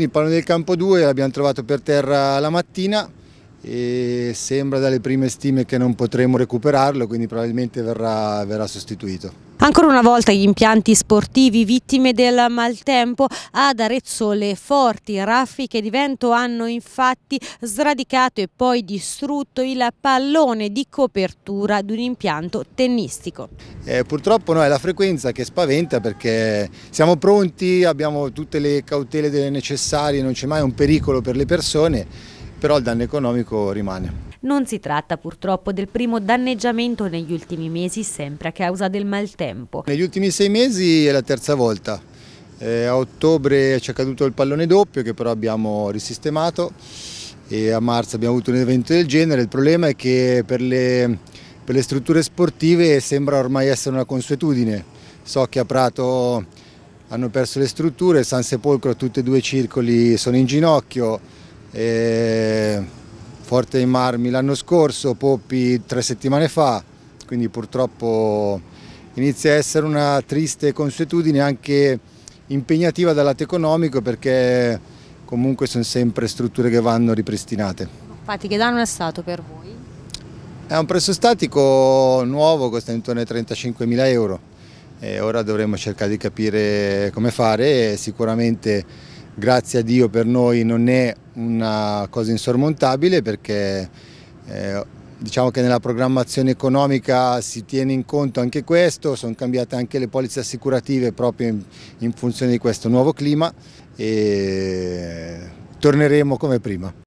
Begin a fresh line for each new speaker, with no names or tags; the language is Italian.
Il pallone del campo 2 l'abbiamo trovato per terra la mattina e sembra dalle prime stime che non potremo recuperarlo, quindi probabilmente verrà, verrà sostituito.
Ancora una volta gli impianti sportivi vittime del maltempo ad Arezzo le forti raffiche di vento hanno infatti sradicato e poi distrutto il pallone di copertura di un impianto tennistico.
Eh, purtroppo no, è la frequenza che spaventa perché siamo pronti, abbiamo tutte le cautele necessarie, non c'è mai un pericolo per le persone, però il danno economico rimane.
Non si tratta purtroppo del primo danneggiamento negli ultimi mesi sempre a causa del maltempo.
Negli ultimi sei mesi è la terza volta. Eh, a ottobre ci è caduto il pallone doppio che però abbiamo risistemato e a marzo abbiamo avuto un evento del genere. Il problema è che per le, per le strutture sportive sembra ormai essere una consuetudine. So che a Prato hanno perso le strutture, San Sepolcro tutti e due i circoli sono in ginocchio. E eh, Forte dei Marmi l'anno scorso, Poppi tre settimane fa, quindi purtroppo inizia a essere una triste consuetudine anche impegnativa dal lato economico perché comunque sono sempre strutture che vanno ripristinate.
Infatti che danno è stato per voi?
È un prezzo statico nuovo, costa intorno ai 35.000 euro e ora dovremo cercare di capire come fare e sicuramente grazie a Dio per noi non è una cosa insormontabile perché eh, diciamo che nella programmazione economica si tiene in conto anche questo, sono cambiate anche le polizze assicurative proprio in, in funzione di questo nuovo clima e torneremo come prima.